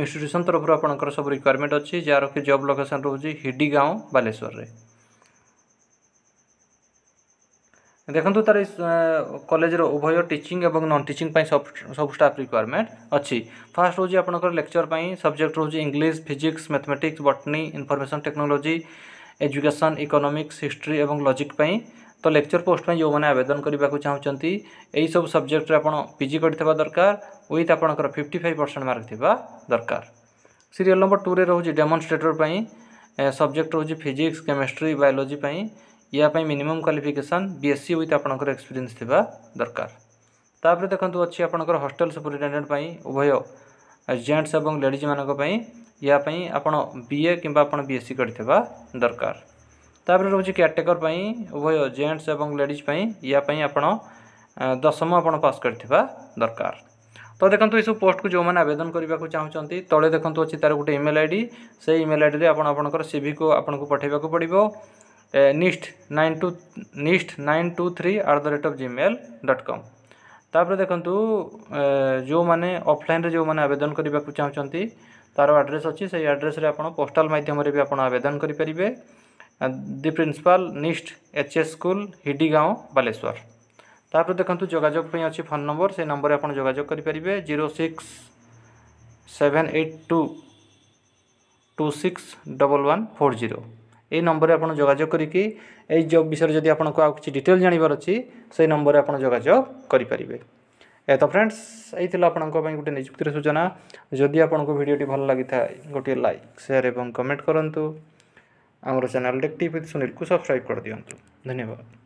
institution তরফর আপনার সব requirement অছি যার কি জব লোকেসন রয়েছে হিডি গাঁও বালেশ্বরের ଦେଖନ୍ତୁ ତାର କଲେଜର ଉଭୟ ଟିଚିଂ ଏବଂ ନନ୍ ଟିଚିଂ ପାଇଁ ସବୁ ଷ୍ଟାଫ୍ ରିକ୍ୱାରମେଣ୍ଟ ଅଛି ଫାର୍ଷ୍ଟ ହେଉଛି ଆପଣଙ୍କର ଲେକ୍ଚର୍ ପାଇଁ ସବଜେକ୍ଟ ରହୁଛି English physics mathematics botany information technology education economics history ଏବଂ ଲଜିକ୍ ପାଇଁ ତ ଲେକ୍ଚର ପୋଷ୍ଟ ପାଇଁ ଯେଉଁମାନେ ଆବେଦନ କରିବାକୁ ଚାହୁଁଛନ୍ତି ଏହିସବୁ ସବଜେକ୍ଟରେ ଆପଣ ପିଜି କରିଥିବା ଦରକାର ୱିଥ୍ ଆପଣଙ୍କର ଫିଫ୍ଟି ଫାଇଭ୍ ପରସେଣ୍ଟ ମାର୍କ ଥିବା ଦରକାର ସିରିଏଲ୍ ନମ୍ବର ଟୁରେ ରହୁଛି ଡେମନଷ୍ଟ୍ରେଟର ପାଇଁ ସବଜେକ୍ଟ ରହୁଛି ଫିଜିକ୍ସ କେମିଷ୍ଟ୍ରି ବାୟୋଲୋଜି ପାଇଁ या मिनिमम क्वालिफिकेसन बीएससी विथ आपंकर एक्सपीरियंस थी दरकार तापर देखो अच्छी आपंकर हस्टेल सुपरिटेडेट उभय जेन्ट्स और लेडीज मानी यापाई आपड़ बीए कि आपड़ बीएससी करवा दरकार तापर रोज पर उभय जेन्ट्स और लेडिज यापी आप दशम आपड़ कर दरकार तो देखो यू पोस्ट को जो मैंने आवेदन करने को चाहते तले देखते अच्छी तार गोटे इमेल आई डी से इमेल आई डी आपर सी को आपको पठेवाक पड़ो निस्ट नाइन टू निस्ट nine two three at the rate of Gmail dot com तापर देखु जो मैंने अफलाइन जो मैंने आवेदन करने को चाहते तार आड्रेस अच्छी से आड्रेस आप पोस्टाल मध्यम भी आवेदन करेंगे দি প্রিন্সিপাল নিষ্ট H S school Hidigaon Baleswar ତାପରେ ଦେଖନ୍ତୁ ଯୋଗାଯୋଗ ପାଇଁ ଅଛି ଫୋନ୍ ନମ୍ବର ସେଇ ନମ୍ବରରେ ଆପଣ ଯୋଗାଯୋଗ କରିପାରିବେ zero six seven eight two two six double one four zero এই নম্বরে আপনার যোগাযোগ করিকি এই জব বিষয়ে যদি আপনার আউ কিছু ডিটেল জাঁবার অছি সেই নম্বরে আপনার যোগাযোগ করে পারে এত ফ্রেন্ডস এই আপনার গোটে নিযুক্তির সূচনা যদি আপনার ভিডিওটি ভালো লাগি থাকে গোটিয়ে লাইক সেয়ার এবং কমেন্ট করতু ଆମର ଚ୍ୟାନେଲ୍ ଡେକ୍ଟିଭ୍ ସୁନୀଲକୁ ସବସ୍କ୍ରାଇବ୍ କରିଦିଅନ୍ତୁ ଧନ୍ୟବାଦ